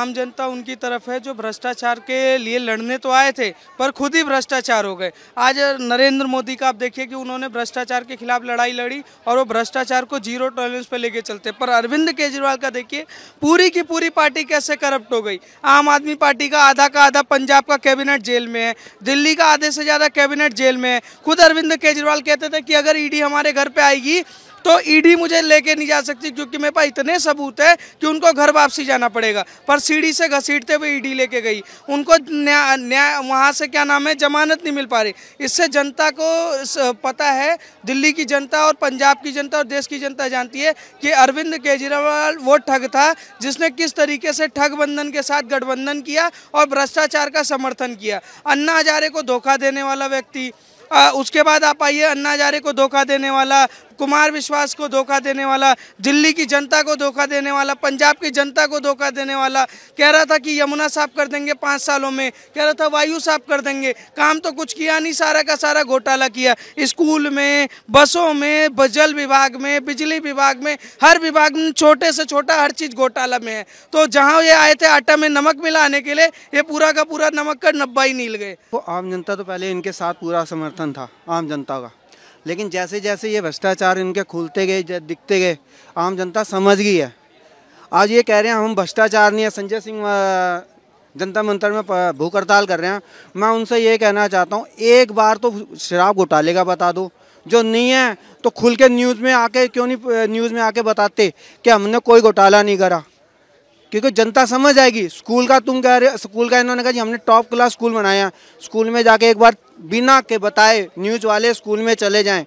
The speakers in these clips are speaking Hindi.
आम जनता उनकी तरफ है जो भ्रष्टाचार के लिए लड़ने तो आए थे पर खुद ही भ्रष्टाचार हो गए आज नरेंद्र मोदी का आप देखिए कि उन्होंने भ्रष्टाचार के खिलाफ लड़ाई लड़ी और वो भ्रष्टाचार को जीरो टॉलरेंस पर लेके चलते पर अरविंद केजरीवाल का देखिए पूरी की पूरी पार्टी कैसे करप्ट हो गई आम आदमी पार्टी का आधा का आधा पंजाब का कैबिनेट जेल में है दिल्ली का आधे से ज़्यादा कैबिनेट जेल में है खुद अरविंद केजरीवाल कहते थे कि अगर ई हमारे घर पर आएगी तो ईडी e मुझे लेके नहीं जा सकती क्योंकि मेरे पास इतने सबूत है कि उनको घर वापसी जाना पड़ेगा पर सीढ़ी से घसीटते हुए ईडी e लेके गई उनको न्याय न्याय वहाँ से क्या नाम है जमानत नहीं मिल पा रही इससे जनता को पता है दिल्ली की जनता और पंजाब की जनता और देश की जनता जानती है कि अरविंद केजरीवाल वो ठग था जिसने किस तरीके से ठग बंधन के साथ गठबंधन किया और भ्रष्टाचार का समर्थन किया अन्ना हजारे को धोखा देने वाला व्यक्ति आ, उसके बाद आप आइए अन्ना हजारे को धोखा देने वाला कुमार विश्वास को धोखा देने वाला दिल्ली की जनता को धोखा देने वाला पंजाब की जनता को धोखा देने वाला कह रहा था कि यमुना साफ कर देंगे पाँच सालों में कह रहा था वायु साफ कर देंगे काम तो कुछ किया नहीं सारा का सारा घोटाला किया स्कूल में बसों में जल विभाग में बिजली विभाग में हर विभाग में छोटे से छोटा हर चीज़ घोटाला में है तो जहाँ ये आए थे आटा में नमक मिलाने के लिए ये पूरा का पूरा नमक का नब्बा ही नील गए तो आम जनता तो पहले इनके साथ पूरा समर्थन था आम जनता का लेकिन जैसे जैसे ये भ्रष्टाचार इनके खुलते गए दिखते गए आम जनता समझ गई है आज ये कह रहे हैं हम भ्रष्टाचार नहीं है संजय सिंह जनता मंत्र में भूख हड़ताल कर रहे हैं मैं उनसे ये कहना चाहता हूँ एक बार तो शराब घोटाले का बता दो जो नहीं है तो खुल के न्यूज़ में आके क्यों नहीं न्यूज़ में आके बताते कि हमने कोई घोटाला नहीं करा क्योंकि जनता समझ आएगी स्कूल का तुम कह रहे हो स्कूल का इन्होंने कहा जी हमने टॉप क्लास स्कूल बनाया स्कूल में जाके एक बार बिना के बताए न्यूज वाले स्कूल में चले जाएं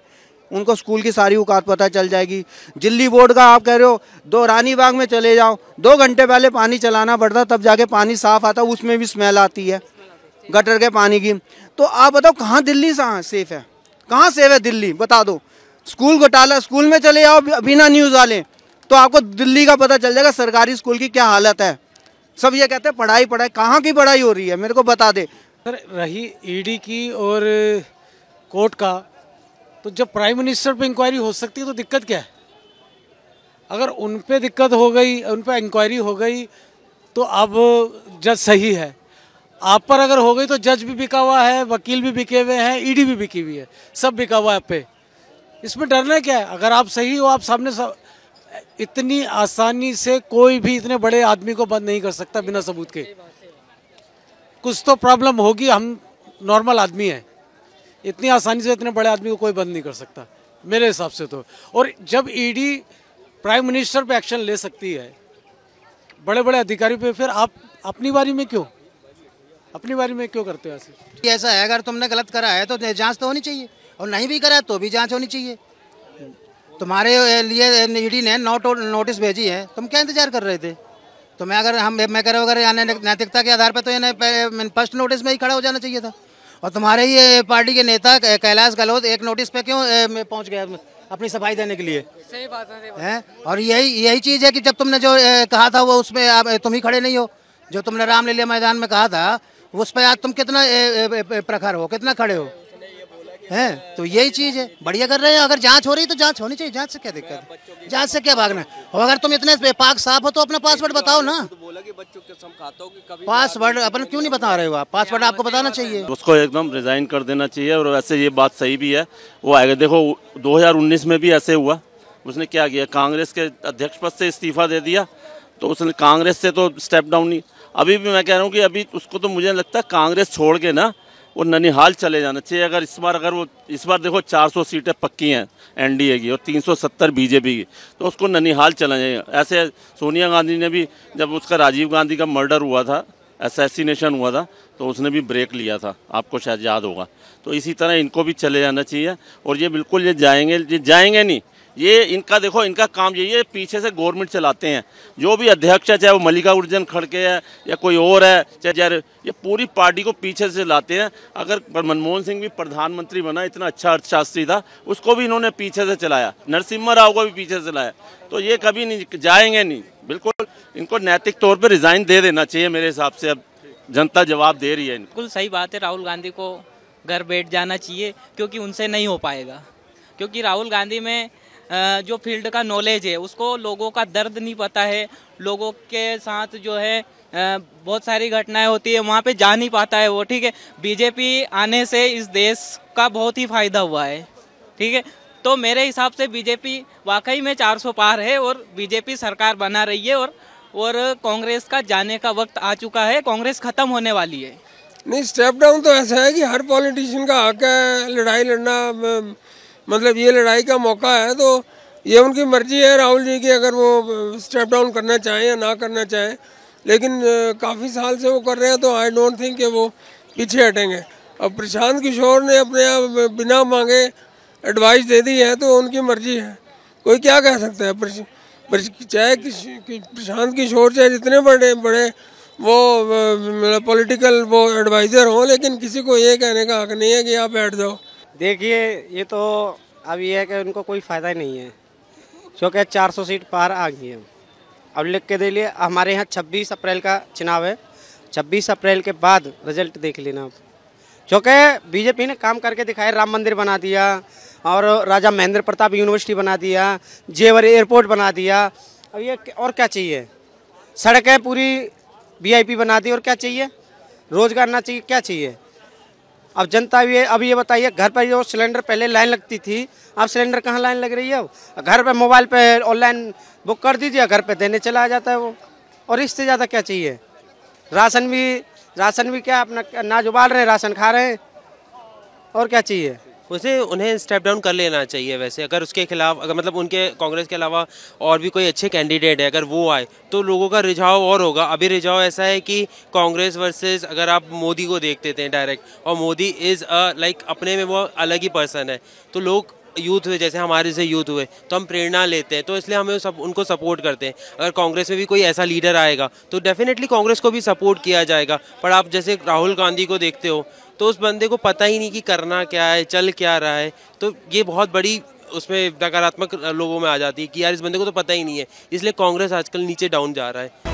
उनको स्कूल की सारी औकात पता चल जाएगी दिल्ली बोर्ड का आप कह रहे हो दो रानी बाग में चले जाओ दो घंटे पहले पानी चलाना पड़ता तब जाके पानी साफ आता उसमें भी स्मेल आती है गटर के पानी की तो आप बताओ कहाँ दिल्ली सेफ हाँ, है कहाँ सेफ है दिल्ली बता दो स्कूल घोटाला स्कूल में चले जाओ बिना न्यूज़ वाले तो आपको दिल्ली का पता चल जाएगा सरकारी स्कूल की क्या हालत है सब ये कहते हैं पढ़ाई पढ़ाई कहाँ की पढ़ाई हो रही है मेरे को बता दे सर रही ईडी e की और कोर्ट का तो जब प्राइम मिनिस्टर पे इंक्वायरी हो सकती है तो दिक्कत क्या है अगर उन पर दिक्कत हो गई उन पर इंक्वायरी हो गई तो अब जज सही है आप पर अगर हो गई तो जज भी बिका हुआ है वकील भी बिके हुए हैं ईडी e भी बिकी हुई है सब बिका हुआ है आप पे इसमें डरना क्या है अगर आप सही हो आप सामने सा, इतनी आसानी से कोई भी इतने बड़े आदमी को बंद नहीं कर सकता बिना सबूत के कुछ तो प्रॉब्लम होगी हम नॉर्मल आदमी हैं इतनी आसानी से इतने बड़े आदमी को कोई बंद नहीं कर सकता मेरे हिसाब से तो और जब ईडी प्राइम मिनिस्टर पे एक्शन ले सकती है बड़े बड़े अधिकारी पे फिर आप अपनी बारी में क्यों अपनी बारी में क्यों करते हो ऐसे ऐसा है अगर तुमने गलत करा है तो जाँच तो होनी चाहिए और नहीं भी करा तो भी जाँच होनी चाहिए तुम्हारे लिए ईडी ने नोट नोटिस भेजी है तुम क्या इंतजार कर रहे थे तो मैं अगर हम मैं कह रहा हूँ अगर यहाँ नैतिकता के आधार पर तो इन्हें फर्स्ट नोटिस में ही खड़ा हो जाना चाहिए था और तुम्हारे ही पार्टी के नेता कैलाश गहलोत एक नोटिस पे क्यों पहुँच गया अपनी सफाई देने के लिए सही बात है, सही हैं और यही यही चीज़ है कि जब तुमने जो कहा था वो उसमें आप तुम ही खड़े नहीं हो जो तुमने रामलीला मैदान में कहा था उस पर आज तुम कितना प्रखर हो कितना खड़े हो हैं तो यही चीज़ है बढ़िया कर रहे हैं अगर जांच हो रही है तो जांच होनी चाहिए जांच से क्या दिक्कत है जांच से क्या भागना है और अगर तुम इतने पाक साफ हो तो अपना पासवर्ड बताओ ना पासवर्ड अपन क्यों नहीं बता रहे हो आप पासवर्ड आपको बताना चाहिए उसको एकदम रिजाइन कर देना चाहिए और वैसे ये बात सही भी है वो आएगा देखो दो में भी ऐसे हुआ उसने क्या किया कांग्रेस के अध्यक्ष पद से इस्तीफा दे दिया तो उसने कांग्रेस से तो स्टेप डाउन नहीं अभी भी मैं कह रहा हूँ कि अभी उसको तो मुझे लगता है कांग्रेस छोड़ के ना और ननिहाल चले जाना चाहिए अगर इस बार अगर वो इस बार देखो 400 सीटें पक्की हैं एनडीए की और 370 बीजेपी की तो उसको ननिहाल चला जाएगा ऐसे सोनिया गांधी ने भी जब उसका राजीव गांधी का मर्डर हुआ था असैसिनेशन हुआ था तो उसने भी ब्रेक लिया था आपको शायद याद होगा तो इसी तरह इनको भी चले जाना चाहिए और ये बिल्कुल ये जाएंगे ये जाएंगे नहीं ये इनका देखो इनका काम यही है पीछे से गवर्नमेंट चलाते हैं जो भी अध्यक्ष है चाहे वो मल्लिका उर्जन खड़के है या कोई और है चाहे चाहे ये पूरी पार्टी को पीछे से लाते हैं अगर मनमोहन सिंह भी प्रधानमंत्री बना इतना अच्छा अर्थशास्त्री था उसको भी इन्होंने पीछे से चलाया नरसिम्हा राव को भी पीछे से चलाया तो ये कभी नहीं जाएंगे नहीं बिल्कुल इनको नैतिक तौर पर रिजाइन दे देना चाहिए मेरे हिसाब से अब जनता जवाब दे रही है बिल्कुल सही बात है राहुल गांधी को घर बैठ जाना चाहिए क्योंकि उनसे नहीं हो पाएगा क्योंकि राहुल गांधी में जो फील्ड का नॉलेज है उसको लोगों का दर्द नहीं पता है लोगों के साथ जो है बहुत सारी घटनाएं होती है वहाँ पे जा नहीं पाता है वो ठीक है बीजेपी आने से इस देश का बहुत ही फायदा हुआ है ठीक है तो मेरे हिसाब से बीजेपी वाकई में 400 पार है और बीजेपी सरकार बना रही है और और कांग्रेस का जाने का वक्त आ चुका है कांग्रेस खत्म होने वाली है नहीं स्टेप डाउन तो ऐसा है कि हर पॉलिटिशियन का हक है लड़ाई लड़ना मतलब ये लड़ाई का मौका है तो ये उनकी मर्जी है राहुल जी की अगर वो स्टेप डाउन करना चाहें या ना करना चाहें लेकिन काफ़ी साल से वो कर रहे हैं तो आई डोंट थिंक कि वो पीछे हटेंगे अब प्रशांत किशोर ने अपने आप बिना मांगे एडवाइस दे दी है तो उनकी मर्जी है कोई क्या कह सकता है चाहे प्रशांत किशोर चाहे जितने बड़े बड़े वो पॉलिटिकल मतलब वो एडवाइज़र हों लेकिन किसी को ये कहने का हक नहीं है कि आप बैठ जाओ देखिए ये तो अब ये है कि उनको कोई फ़ायदा ही नहीं है क्योंकि 400 सीट पार आ गई है अब लिख के दे लिए हमारे यहाँ 26 अप्रैल का चुनाव है 26 अप्रैल के बाद रिजल्ट देख लेना आप क्योंकि बीजेपी ने काम करके दिखाया राम मंदिर बना दिया और राजा महेंद्र प्रताप यूनिवर्सिटी बना दिया जेवर एयरपोर्ट बना दिया अब ये और क्या चाहिए सड़कें पूरी वी बना दी और क्या चाहिए रोज़गार ना चाहिए क्या चाहिए अब जनता ये अब ये बताइए घर पर जो सिलेंडर पहले लाइन लगती थी अब सिलेंडर कहाँ लाइन लग रही है अब घर पर मोबाइल पे ऑनलाइन बुक कर दीजिए घर पे देने चला जाता है वो और इससे ज़्यादा क्या चाहिए राशन भी राशन भी क्या अपना नाज उबाल रहे राशन खा रहे हैं और क्या चाहिए उसे उन्हें स्टेप डाउन कर लेना चाहिए वैसे अगर उसके खिलाफ अगर मतलब उनके कांग्रेस के अलावा और भी कोई अच्छे कैंडिडेट है अगर वो आए तो लोगों का रिझाव और होगा अभी रिझाव ऐसा है कि कांग्रेस वर्सेस अगर आप मोदी को देख देते हैं डायरेक्ट और मोदी इज़ अ लाइक अपने में वो अलग ही पर्सन है तो लोग यूथ हुए जैसे हमारे से यूथ हुए तो हम प्रेरणा लेते हैं तो इसलिए हमें सब उनको सपोर्ट करते हैं अगर कांग्रेस में भी कोई ऐसा लीडर आएगा तो डेफिनेटली कांग्रेस को भी सपोर्ट किया जाएगा पर आप जैसे राहुल गांधी को देखते हो तो उस बंदे को पता ही नहीं कि करना क्या है चल क्या रहा है तो ये बहुत बड़ी उसमें नकारात्मक लोगों में आ जाती है कि यार इस बंदे को तो पता ही नहीं है इसलिए कांग्रेस आजकल नीचे डाउन जा रहा है